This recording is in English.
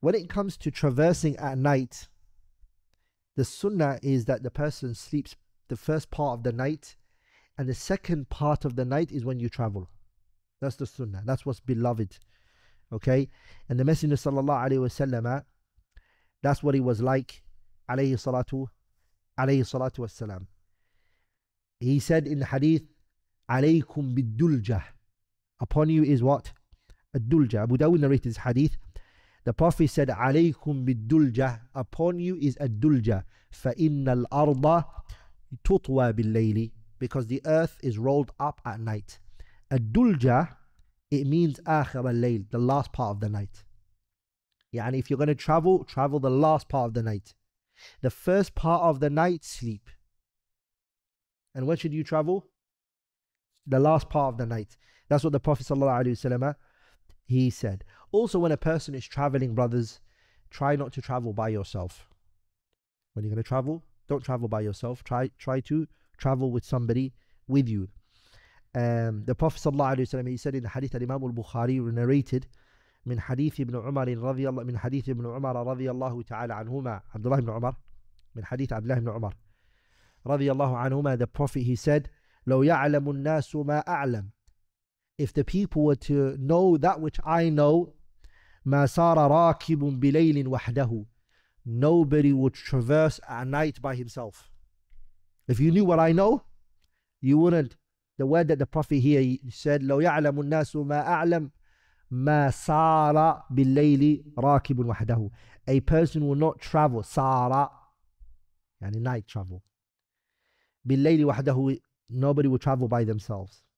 When it comes to traversing at night, the sunnah is that the person sleeps the first part of the night, and the second part of the night is when you travel. That's the sunnah. That's what's beloved. Okay? And the Messenger sallallahu alayhi wasallam, ah, that's what he was like. Alayhi salatu, alayhi salatu wasalam. He said in the hadith, alaykum bidulja. Upon you is what? a dulja Abu Dawud narrated this hadith. The Prophet said, "Alaykum bidulja." dulja Upon you is a dulja. فَإِنَّ الْأَرْضَ تُطْوَى بِاللَّيْلِ Because the earth is rolled up at night. A dulja, it means آخر الليل, the last part of the night. Yeah, and if you're going to travel, travel the last part of the night. The first part of the night, sleep. And when should you travel? The last part of the night. That's what the Prophet ﷺ, he said. Also, when a person is traveling, brothers, try not to travel by yourself. When you're going to travel, don't travel by yourself. Try try to travel with somebody with you. Um, the Prophet ﷺ, he said in the hadith that Imam al-Bukhari narrated من حديث ابن عمر رضي الله من حديث ابن عمر رضي الله تعالى عنهما عبد الله بن عمر من حديث عبد الله بن عمر رضي الله عنهما the prophet he said لو يعلم الناس ما أعلم if the people were to know that which I know ما سار راكب بليل وحده nobody would traverse at night by himself if you knew what I know you wouldn't the word that the prophet here said لو يعلم الناس ما أعلم ما سار بالليل راكب وحده a person will not travel سار يعني night travel بالليل وحده nobody will travel by themselves